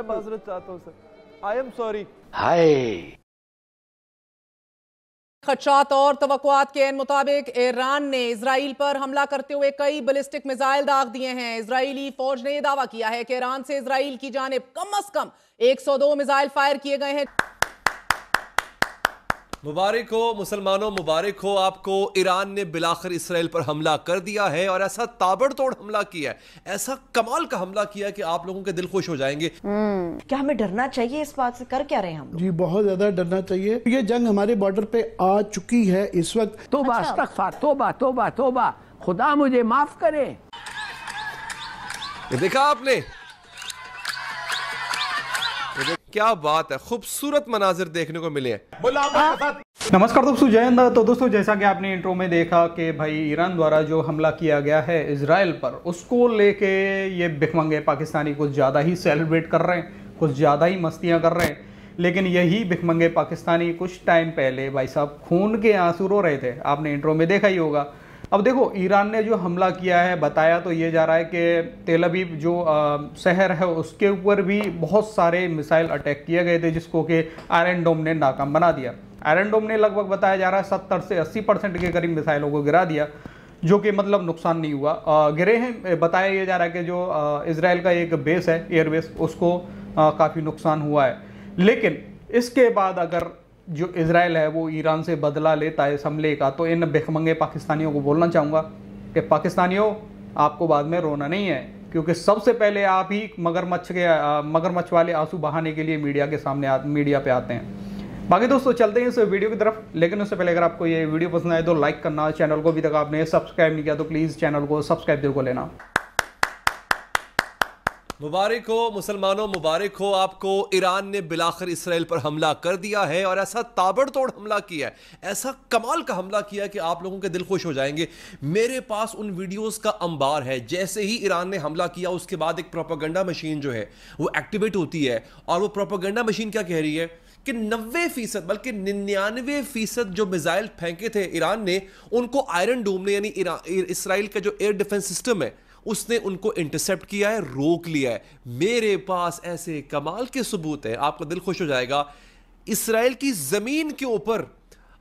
मैं माजरत चाहता हूँ सर आई एम सॉरी हाय खदशात और तवक़ात के मुताबिक ईरान ने इसराइल पर हमला करते हुए कई बलिस्टिक मिसाइल दाग दिए हैं इसराइली फौज ने यह दावा किया है कि ईरान से इसराइल की जानब कम अज कम 102 मिसाइल फायर किए गए हैं मुबारक हो मुसलमानों मुबारक हो आपको ईरान ने बिलाखर इसराइल पर हमला कर दिया है और ऐसा ताबड़तोड़ हमला किया है ऐसा कमाल का हमला किया कि आप लोगों के दिल खुश हो जाएंगे हम्म, क्या हमें डरना चाहिए इस बात से कर क्या रहे हम जी बहुत ज्यादा डरना चाहिए ये जंग हमारे बॉर्डर पे आ चुकी है इस वक्त तो अच्छा। तोबा खुदा मुझे माफ करे देखा आपने क्या बात है खूबसूरत मनाजिर देखने को मिले नमस्कार दोस्तों जय हिंद तो दोस्तों जैसा कि आपने इंट्रो में देखा कि भाई ईरान द्वारा जो हमला किया गया है इसराइल पर उसको लेके ये भिखमंगे पाकिस्तानी कुछ ज़्यादा ही सेलिब्रेट कर रहे हैं कुछ ज़्यादा ही मस्तियां कर रहे हैं लेकिन यही भिखमंगे पाकिस्तानी कुछ टाइम पहले भाई साहब खून के आंसू रो रहे थे आपने इंट्रो में देखा ही होगा अब देखो ईरान ने जो हमला किया है बताया तो ये जा रहा है कि तेलबीब जो शहर है उसके ऊपर भी बहुत सारे मिसाइल अटैक किए गए थे जिसको कि आयरन डोम ने नाकाम बना दिया आयरन डोम ने लगभग बताया जा रहा है सत्तर से अस्सी परसेंट के करीब मिसाइलों को गिरा दिया जो कि मतलब नुकसान नहीं हुआ गिरे हैं बताया ये जा रहा है कि जो इसराइल का एक बेस है एयरबेस उसको काफ़ी नुकसान हुआ है लेकिन इसके बाद अगर जो इसराइल है वो ईरान से बदला लेता है इस हमले का तो इन बेखमंगे पाकिस्तानियों को बोलना चाहूँगा कि पाकिस्तानियों आपको बाद में रोना नहीं है क्योंकि सबसे पहले आप ही मगरमच्छ के मगरमच्छ वाले आंसू बहाने के लिए मीडिया के सामने आ, मीडिया पे आते हैं बाकी दोस्तों चलते हैं इस वीडियो की तरफ लेकिन उससे पहले अगर आपको ये वीडियो पसंद आए तो लाइक करना चैनल को अभी तक आपने सब्सक्राइब नहीं किया तो प्लीज़ चैनल को सब्सक्राइब जरूर लेना मुबारक हो मुसलमानों मुबारक हो आपको ईरान ने बिलाखर इसराइल पर हमला कर दिया है और ऐसा ताबड़तोड़ हमला किया है ऐसा कमाल का हमला किया है कि आप लोगों के दिल खुश हो जाएंगे मेरे पास उन वीडियोस का अंबार है जैसे ही ईरान ने हमला किया उसके बाद एक प्रोपागंडा मशीन जो है वो एक्टिवेट होती है और वो प्रोपागंडा मशीन क्या कह रही है कि नब्बे फीसद बल्कि निन्यानवे फीसद जो मिज़ाइल फेंके थे ईरान ने उनको आयरन डूम ने यानी इसराइल का जो एयर डिफेंस सिस्टम है उसने उनको इंटरसेप्ट किया है रोक लिया है मेरे पास ऐसे कमाल के सबूत हैं आपका दिल खुश हो जाएगा इसराइल की ज़मीन के ऊपर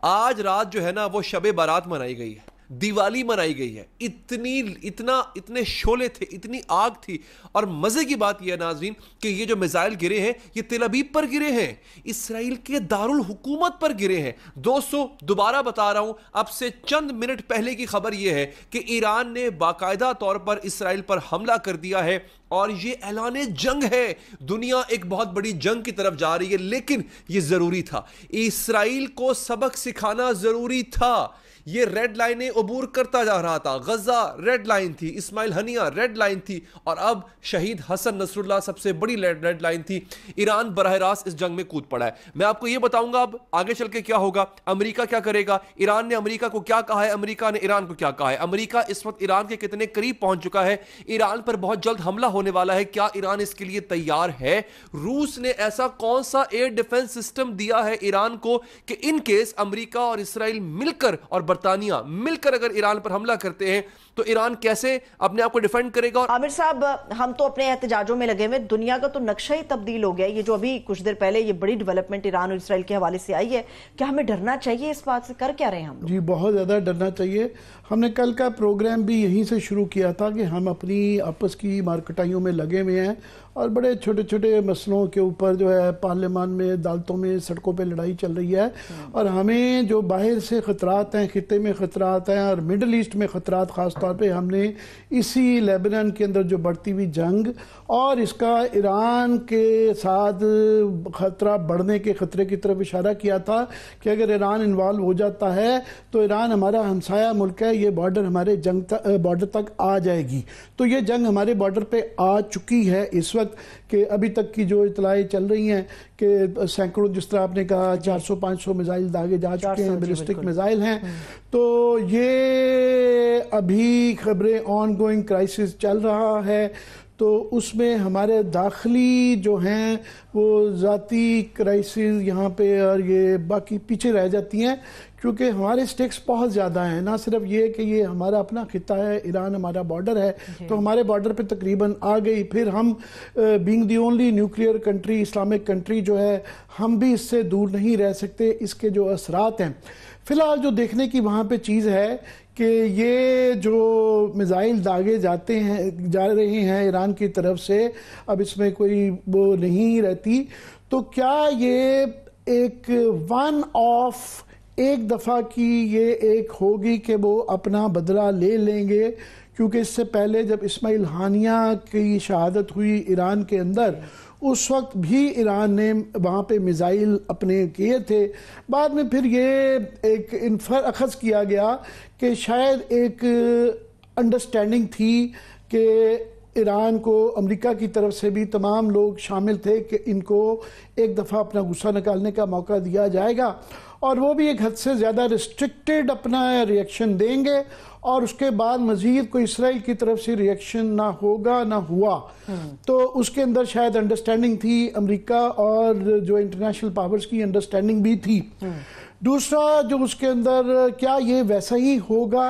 आज रात जो है ना वो शब बारात मनाई गई है दिवाली मनाई गई है इतनी इतना इतने शोले थे इतनी आग थी और मज़े की बात यह नाजरीन कि ये जो मिज़ाइल गिरे हैं ये तेलबीब पर गिरे हैं इसराइल के दारुल हुकूमत पर गिरे हैं दोस्तों दोबारा बता रहा हूँ अब से चंद मिनट पहले की खबर यह है कि ईरान ने बाकायदा तौर पर इसराइल पर हमला कर दिया है और ये ऐलान जंग है दुनिया एक बहुत बड़ी जंग की तरफ जा रही है लेकिन ये ज़रूरी था इसराइल को सबक सिखाना ज़रूरी था ये रेड लाइनें अबूर करता जा रहा था गज़ा रेड लाइन थी इस्माइल हनिया रेड लाइन थी और अब शहीद हसन नसरुल्ला सबसे बड़ी रेड लाइन थी ईरान बरह रास्त इस जंग में कूद पड़ा है मैं आपको ये बताऊंगा अब आगे चल के क्या होगा अमेरिका क्या करेगा ईरान ने अमेरिका को क्या कहा है अमरीका ने ईरान को क्या कहा है अमरीका इस वक्त ईरान के कितने करीब पहुंच चुका है ईरान पर बहुत जल्द हमला हो होने वाला है क्या ईरान इसके लिए तैयार है रूस ने ऐसा कौन सा एयर डिफेंस सिस्टम दिया है ईरान को कि इन केस अमेरिका और इसराइल मिलकर और बरतानिया मिलकर अगर ईरान पर हमला करते हैं तो ईरान कैसे अपने आप को डिफेंड करेगा आमिर साहब हम तो अपने एहतजाजों में लगे हुए दुनिया का तो नक्शा ही तब्दील हो गया ये जो अभी कुछ देर पहले ये बड़ी डेवलपमेंट ईरान और इसराइल के हवाले से आई है क्या हमें डरना चाहिए इस बात से कर क्या रहे हैं हम जी बहुत ज्यादा डरना चाहिए हमने कल का प्रोग्राम भी यहीं से शुरू किया था कि हम अपनी आपस की मार्केटाइयों में लगे हुए हैं और बड़े छोटे छोटे मसलों के ऊपर जो है पार्लियामान में अदालतों में सड़कों पे लड़ाई चल रही है हाँ। और हमें जो बाहर से ख़तरात हैं खत्े में ख़तरात हैं और मिडल ईस्ट में ख़तरात ख़ास तौर पे हमने इसी लेबनान के अंदर जो बढ़ती हुई जंग और इसका ईरान के साथ ख़तरा बढ़ने के ख़तरे की तरफ इशारा किया था कि अगर ईरान इन्वॉल्व हो जाता है तो ईरान हमारा हमसाया मुल्क है ये बॉर्डर हमारे जंग तक बॉर्डर तक आ जाएगी तो ये जंग हमारे बॉर्डर पे आ चुकी है इस वक्त कि अभी तक की जो इतलाएँ चल रही हैं कि सैकड़ों जिस तरह आपने कहा 400-500 मिसाइल दागे जा चुके हैं बैलिस्टिक मिसाइल हैं हम्म। तो ये अभी खबरें ऑन गोइंग क्राइसिस चल रहा है तो उसमें हमारे दाखिली जो हैं वो ज़ाती क्राइसिस यहाँ पे और ये बाकी पीछे रह जाती हैं क्योंकि हमारे स्टेक्स बहुत ज़्यादा हैं ना सिर्फ ये कि ये हमारा अपना खिता है ईरान हमारा बॉर्डर है तो हमारे बॉर्डर पे तकरीबन आ गई फिर हम being the only nuclear country Islamic country जो है हम भी इससे दूर नहीं रह सकते इसके जो असरात हैं फिलहाल जो देखने की वहाँ पे चीज़ है कि ये जो मिज़ाइल दागे जाते हैं जा रहे हैं ईरान की तरफ से अब इसमें कोई वो नहीं रहती तो क्या ये एक वन ऑफ एक दफ़ा की ये एक होगी कि वो अपना बदला ले लेंगे क्योंकि इससे पहले जब इसमाइल हानिया की शहादत हुई ईरान के अंदर उस वक्त भी ईरान ने वहाँ पे मिज़ाइल अपने किए थे बाद में फिर ये एक इनफर अखज़ किया गया कि शायद एक अंडरस्टैंडिंग थी कि ईरान को अमेरिका की तरफ से भी तमाम लोग शामिल थे कि इनको एक दफ़ा अपना गुस्सा निकालने का मौका दिया जाएगा और वो भी एक हद से ज़्यादा रिस्ट्रिक्टेड अपना रिएक्शन देंगे और उसके बाद मजीद कोई इसराइल की तरफ से रिएक्शन ना होगा ना हुआ हम्म। तो उसके अंदर शायद अंडरस्टैंडिंग थी अमेरिका और जो इंटरनेशनल पावर्स की अंडरस्टैंडिंग भी थी हम्म। दूसरा जो उसके अंदर क्या ये वैसा ही होगा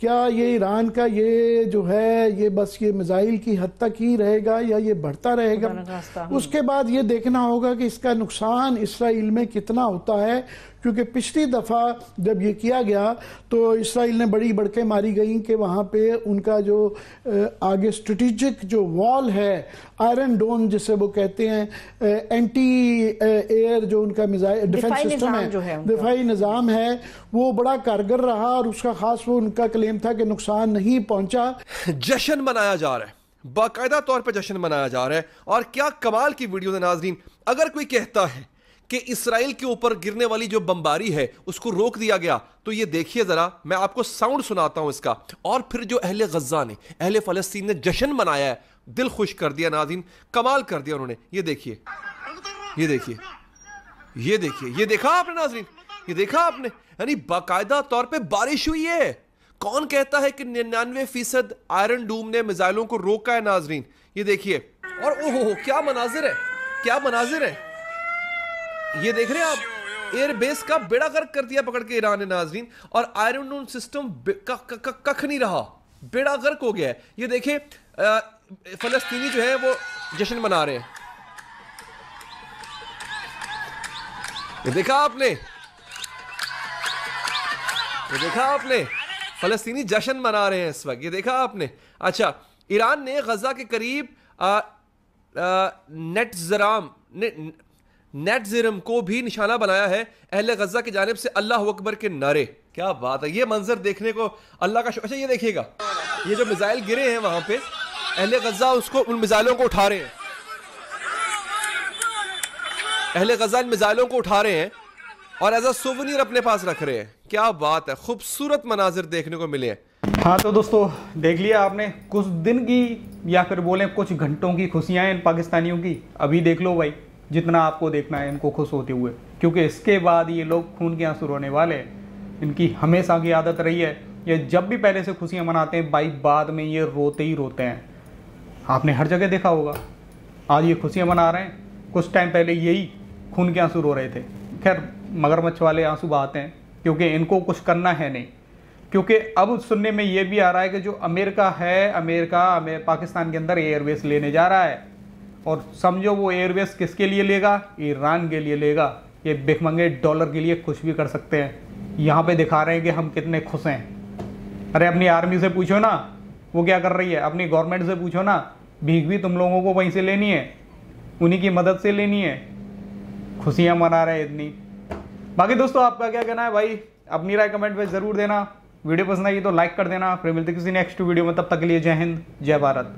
क्या ये ईरान का ये जो है ये बस ये मिज़ाइल की हद तक ही रहेगा या ये बढ़ता रहेगा हम्म। उसके बाद ये देखना होगा कि इसका नुकसान इसराइल में कितना होता है क्योंकि पिछली दफ़ा जब ये किया गया तो इसराइल ने बड़ी बड़के मारी गई कि वहाँ पे उनका जो आगे स्ट्रेटिजिक जो वॉल है आयरन डोन जिसे वो कहते हैं एंटी एयर जो उनका मिज़ाइल डिफेंस सिस्टम है, है इजराई निज़ाम है वो बड़ा कारगर रहा और उसका ख़ास वो उनका क्लेम था कि नुकसान नहीं पहुंचा जश्न मनाया जा रहा है बाकायदा तौर पर जश्न मनाया जा रहा है और क्या कमाल की वीडियो है नाजरीन अगर कोई कहता है कि इसराइल के ऊपर गिरने वाली जो बमबारी है उसको रोक दिया गया तो ये देखिए ज़रा मैं आपको साउंड सुनाता हूं इसका और फिर जो अहल गज़ा ने अहल फ़लस्तीन ने जश्न मनाया है दिल खुश कर दिया नाजीन कमाल कर दिया उन्होंने ये देखिए ये देखिए ये देखिए ये देखा आपने नाजरीन ये देखा आपने यानी बाकायदा तौर पे बारिश हुई है कौन कहता है कि निन्यानवे फीसद आयरन डूम ने मिजाइलों को रोका है नाजरीन ये देखिए और ओहो क्या मनाजिर है क्या मनाजिर है ये देख रहे हैं आप एयरबेस का बेड़ा गर्क कर दिया पकड़ के ईरान ने नाजरीन और आयरन डूम सिस्टम कख नहीं रहा बेड़ा गर्क हो गया है ये देखिए फलस्तीनी जो है वो जश्न मना रहे हैं देखा आपने ये देखा आपने फलस्तीनी जश्न मना रहे हैं इस वक्त ये देखा आपने अच्छा ईरान ने गजा के करीब नेट जराम ने, नेट जरम को भी निशाना बनाया है अहल गजा की जानब से अल्लाह अकबर के नारे क्या बात है ये मंजर देखने को अल्लाह का अच्छा ये देखिएगा ये जो मिज़ाइल गिरे हैं वहां पे अहल गजा उसको उन मिज़ाइलों को उठा रहे हैं अहल गजा इन मिज़ाइलों को उठा रहे हैं और एज अ सोवनियर अपने पास रख रहे हैं क्या बात है खूबसूरत मनाजिर देखने को मिले हाँ तो दोस्तों देख लिया आपने कुछ दिन की या फिर बोले कुछ घंटों की खुशियाँ इन पाकिस्तानियों की अभी देख लो भाई जितना आपको देखना है इनको खुश होते हुए क्योंकि इसके बाद ये लोग खून के आंसू रोने वाले हैं इनकी हमेशा की आदत रही है ये जब भी पहले से खुशियाँ मनाते हैं भाई बाद में ये रोते ही रोते हैं आपने हर जगह देखा होगा आज ये खुशियाँ मना रहे हैं कुछ टाइम पहले यही खून के आंसू रो रहे थे खैर मगरमच्छ वाले आंसू बहाते हैं क्योंकि इनको कुछ करना है नहीं क्योंकि अब सुनने में ये भी आ रहा है कि जो अमेरिका है अमेरिका पाकिस्तान के अंदर एयरवेस लेने जा रहा है और समझो वो एयरवेस किसके लिए लेगा ईरान के लिए लेगा ये भिकमंगे डॉलर के लिए कुछ भी कर सकते हैं यहाँ पे दिखा रहे हैं कि हम कितने खुश हैं अरे अपनी आर्मी से पूछो ना वो क्या कर रही है अपनी गवर्नमेंट से पूछो ना भीख भी तुम लोगों को वहीं से लेनी है उन्हीं की मदद से लेनी है खुशियाँ मना रहे इतनी बाकी दोस्तों आपका क्या कहना है भाई अपनी राय कमेंट में ज़रूर देना वीडियो पसंद आई तो लाइक कर देना फिर मिलते किसी नेक्स्ट वीडियो में तब तक के लिए जय हिंद जय भारत